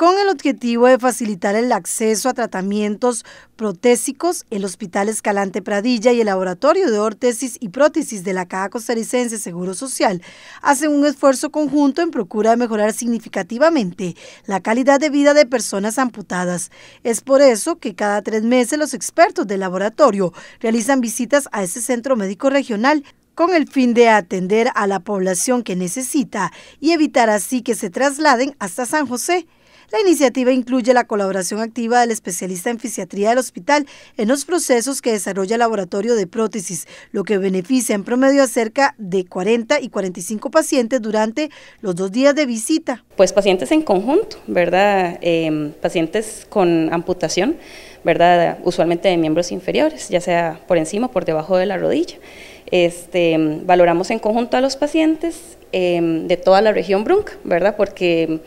con el objetivo de facilitar el acceso a tratamientos protésicos, el Hospital Escalante Pradilla y el Laboratorio de Ortesis y Prótesis de la Caja Costarricense Seguro Social hacen un esfuerzo conjunto en procura de mejorar significativamente la calidad de vida de personas amputadas. Es por eso que cada tres meses los expertos del laboratorio realizan visitas a ese centro médico regional con el fin de atender a la población que necesita y evitar así que se trasladen hasta San José la iniciativa incluye la colaboración activa del especialista en fisiatría del hospital en los procesos que desarrolla el laboratorio de prótesis, lo que beneficia en promedio a cerca de 40 y 45 pacientes durante los dos días de visita. Pues pacientes en conjunto, ¿verdad? Em, pacientes con amputación, ¿verdad? Usualmente de miembros inferiores, ya sea por encima o por debajo de la rodilla. Este, valoramos en conjunto a los pacientes em, de toda la región Brunca, ¿verdad? Porque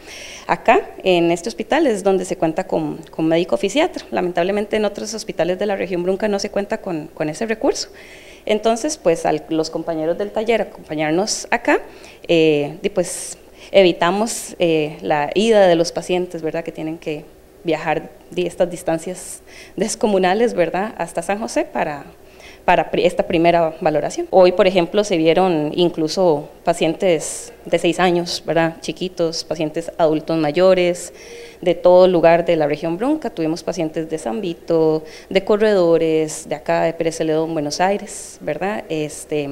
acá, en este hospital, es donde se cuenta con, médico fisiatra. Lamentablemente, en otros hospitales de la región Brunca no se cuenta con, ese recurso. Entonces, pues, los compañeros del taller acompañarnos acá, eh, y pues evitamos eh, la ida de los pacientes, ¿verdad? Que tienen que viajar de estas distancias descomunales, ¿verdad? Hasta San José para para esta primera valoración. Hoy, por ejemplo, se vieron incluso pacientes de 6 años, ¿verdad? chiquitos, pacientes adultos mayores, de todo lugar de la región bronca. Tuvimos pacientes de San de Corredores, de acá de Pérez Celedón, Buenos Aires, ¿verdad? Este,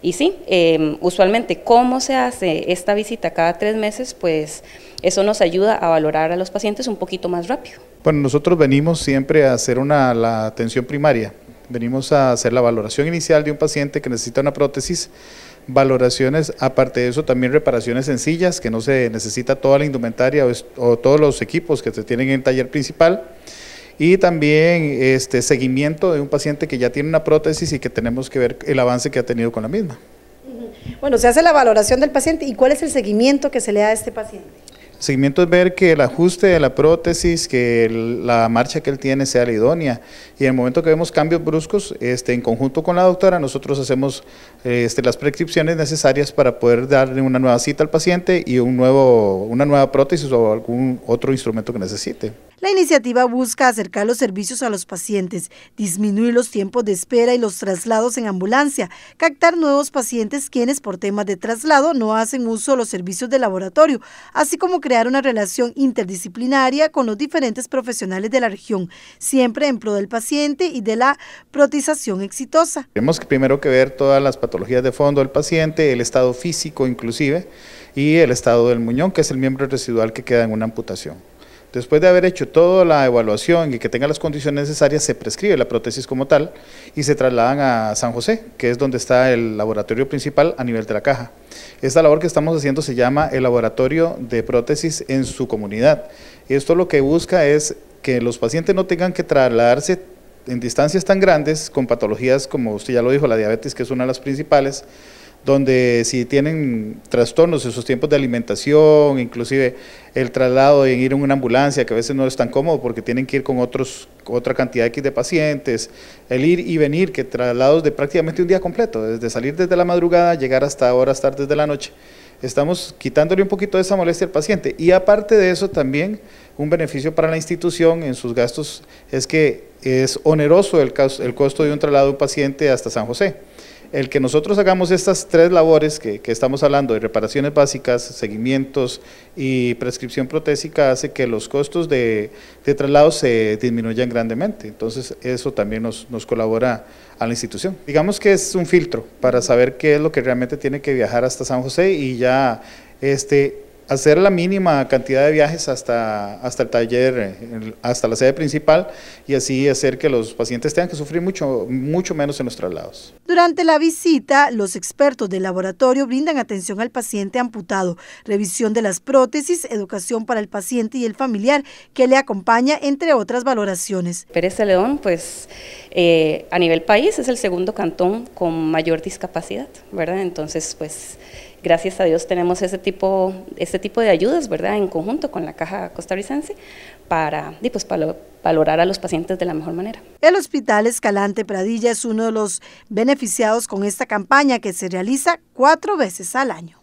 y sí, em, usualmente, ¿cómo se hace esta visita cada tres meses? Pues eso nos ayuda a valorar a los pacientes un poquito más rápido. Bueno, nosotros venimos siempre a hacer una, la atención primaria, Venimos a hacer la valoración inicial de un paciente que necesita una prótesis, valoraciones, aparte de eso también reparaciones sencillas, que no se necesita toda la indumentaria o, todos los equipos que se tienen en el taller principal y también este seguimiento de un paciente que ya tiene una prótesis y que tenemos que ver el avance que ha tenido con la misma. Bueno, se hace la valoración del paciente y cuál es el seguimiento que se le da a este paciente. Seguimiento es ver que el ajuste de la prótesis, que la marcha que él tiene sea la idónea. Y en el momento que vemos cambios bruscos, este, en conjunto con la doctora, nosotros hacemos este, las prescripciones necesarias para poder darle una nueva cita al paciente y una nueva prótesis o algún otro instrumento que necesite. La iniciativa busca acercar los servicios a los pacientes, disminuir los tiempos de espera y los traslados en ambulancia, captar nuevos pacientes quienes por temas de traslado no hacen uso de los servicios de laboratorio, así como crear una relación interdisciplinaria con los diferentes profesionales de la región, siempre en pro del paciente y de la protización exitosa. Tenemos primero que ver todas las patologías de fondo del paciente, el estado físico inclusive, y el estado del muñón, que es el miembro residual que queda en una amputación. Después de haber hecho toda la evaluación y que tenga las condiciones necesarias, se prescribe la prótesis como tal y se trasladan a San José, que es donde está el laboratorio principal a nivel de la caja. Esta labor que estamos haciendo se llama el laboratorio de prótesis en su comunidad. Esto lo que busca es que los pacientes no tengan que trasladarse en distancias tan grandes con patologías como usted ya lo dijo, la diabetes, que es una de las principales, donde si tienen trastornos en sus tiempos de alimentación, inclusive el traslado en ir en una ambulancia, que a veces no es tan cómodo porque tienen que ir con otros, otra cantidad X de pacientes, el ir y venir, que traslados de prácticamente un día completo, desde salir desde la madrugada, llegar hasta horas tardes de la noche, estamos quitándole un poquito de esa molestia al paciente. Y aparte de eso también, un beneficio para la institución en sus gastos es que es oneroso el, el costo de un traslado de un paciente hasta San José el que nosotros hagamos estas tres labores que, estamos hablando de reparaciones básicas, seguimientos y prescripción protésica hace que los costos de, traslado se disminuyan grandemente. Entonces eso también nos, nos, colabora a la institución. Digamos que es un filtro para saber qué es lo que realmente tiene que viajar hasta San José y ya este, hacer la mínima cantidad de viajes hasta, hasta el taller, eh, hasta la sede principal y así hacer que los pacientes tengan que sufrir mucho, mucho menos en los traslados. Durante la visita, los expertos del laboratorio brindan atención al paciente amputado, revisión de las prótesis, educación para el paciente y el familiar que le acompaña, entre otras valoraciones. Pérez de León, pues eh, a nivel país es el segundo cantón con mayor discapacidad, ¿verdad? Entonces, pues gracias a Dios tenemos ese tipo, ese este tipo de ayudas, ¿verdad?, en conjunto con la Caja Costarricense para, pues, para valorar a los pacientes de la mejor manera. El Hospital Escalante Pradilla es uno de los beneficiados con esta campaña que se realiza cuatro veces al año.